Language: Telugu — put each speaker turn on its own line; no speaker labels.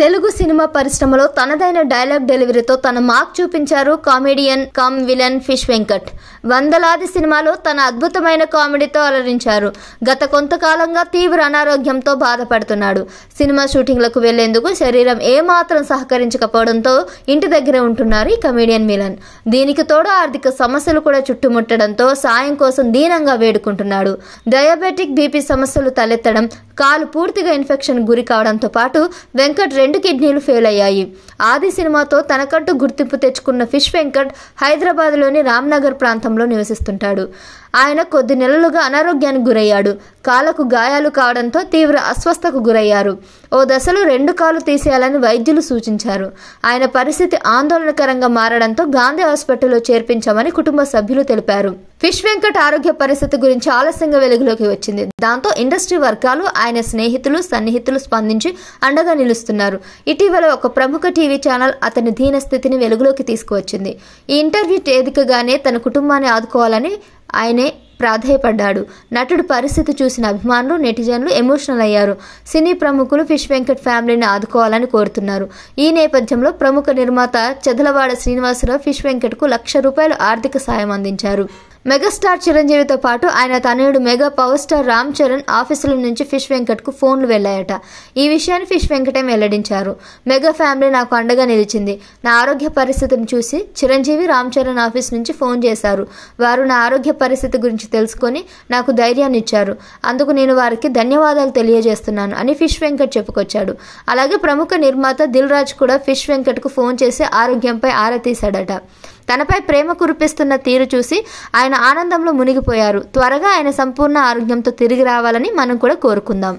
తెలుగు సినిమా పరిశ్రమలో తనదైన డైలాగ్ డెలివరీతో తన మార్క్ చూపించారు comedian cum villain fish Venkat వందలాది సినిమాలో తన అద్భుతమైన కామెడీతో అలరించారు గత కొంతకాలంగా తీవ్ర అనారోగ్యంతో బాధపడుతున్నాడు సినిమా షూటింగ్లకు వెళ్లేందుకు శరీరం ఏమాత్రం సహకరించకపోవడంతో ఇంటి దగ్గరే ఉంటున్నారు ఈ కమెడియన్ విలన్ దీనికి తోడు ఆర్థిక సమస్యలు కూడా చుట్టుముట్టడంతో సాయం కోసం దీనంగా వేడుకుంటున్నాడు డయాబెటిక్ బీపీ సమస్యలు తలెత్తడం కాలు పూర్తిగా ఇన్ఫెక్షన్ గురి కావడంతో పాటు వెంకట్ రెండు కిడ్నీలు ఫెయిల్ అయ్యాయి ఆది సినిమాతో తనకంటూ గుర్తింపు తెచ్చుకున్న ఫిష్ వెంకట్ హైదరాబాద్లోని రామ్నగర్ ప్రాంతంలో నివసిస్తుంటాడు ఆయన కొద్ది నెలలుగా అనారోగ్యానికి గురయ్యాడు కాలకు గాయాలు కావడంతో తీవ్ర అస్వస్థకు గురయ్యారు ఓ దశలో రెండు కాలు తీసేయాలని వైద్యులు సూచించారు ఆయన పరిస్థితి ఆందోళనకరంగా మారడంతో గాంధీ హాస్పిటల్లో చేర్పించామని కుటుంబ సభ్యులు తెలిపారు ఫిష్ వెంకట్ ఆరోగ్య పరిస్థితి గురించి ఆలస్యంగా వెలుగులోకి వచ్చింది దాంతో ఇండస్ట్రీ వర్గాలు ఆయన స్నేహితులు సన్నిహితులు స్పందించి అండగా నిలుస్తున్నారు ఇటీవల ఒక ప్రముఖ టీవీ ఛానల్ అతని దీన స్థితిని వెలుగులోకి తీసుకువచ్చింది ఈ ఇంటర్వ్యూ వేదికగానే తన కుటుంబాన్ని ఆదుకోవాలని ఆయనే ప్రాధాయపడ్డాడు నటుడు పరిస్థితి చూసిన అభిమానులు నెటిజన్లు ఎమోషనల్ అయ్యారు సినీ ప్రముఖులు ఫిష్ వెంకట్ ఫ్యామిలీని ఆదుకోవాలని కోరుతున్నారు ఈ నేపథ్యంలో ప్రముఖ నిర్మాత చెదలవాడ శ్రీనివాసరావు ఫిష్ వెంకట్కు లక్ష రూపాయలు ఆర్థిక సాయం అందించారు మెగాస్టార్ చిరంజీవితో పాటు ఆయన తనయుడు mega power star Ram Charan ఆఫీసుల నుంచి ఫిష్ వెంకట్కు ఫోన్లు వెళ్ళాయట ఈ విషయాన్ని ఫిష్ వెంకటం వెల్లడించారు మెగా ఫ్యామిలీ నాకు అండగా నిలిచింది నా ఆరోగ్య పరిస్థితిని చూసి చిరంజీవి రామ్ చరణ్ ఆఫీస్ నుంచి ఫోన్ చేశారు వారు నా ఆరోగ్య పరిస్థితి గురించి తెలుసుకొని నాకు ధైర్యాన్ని ఇచ్చారు అందుకు నేను వారికి ధన్యవాదాలు తెలియజేస్తున్నాను అని ఫిష్ వెంకట్ చెప్పుకొచ్చాడు అలాగే ప్రముఖ నిర్మాత దిల్ రాజ్ కూడా ఫిష్ వెంకట్కు ఫోన్ చేసి ఆరోగ్యంపై ఆరా తీశాడట తనపై ప్రేమ కురిపిస్తున్న తీరు చూసి ఆయన ఆనందంలో మునిగిపోయారు త్వరగా ఆయన సంపూర్ణ ఆరోగ్యంతో తిరిగి రావాలని మనం కూడా కోరుకుందాం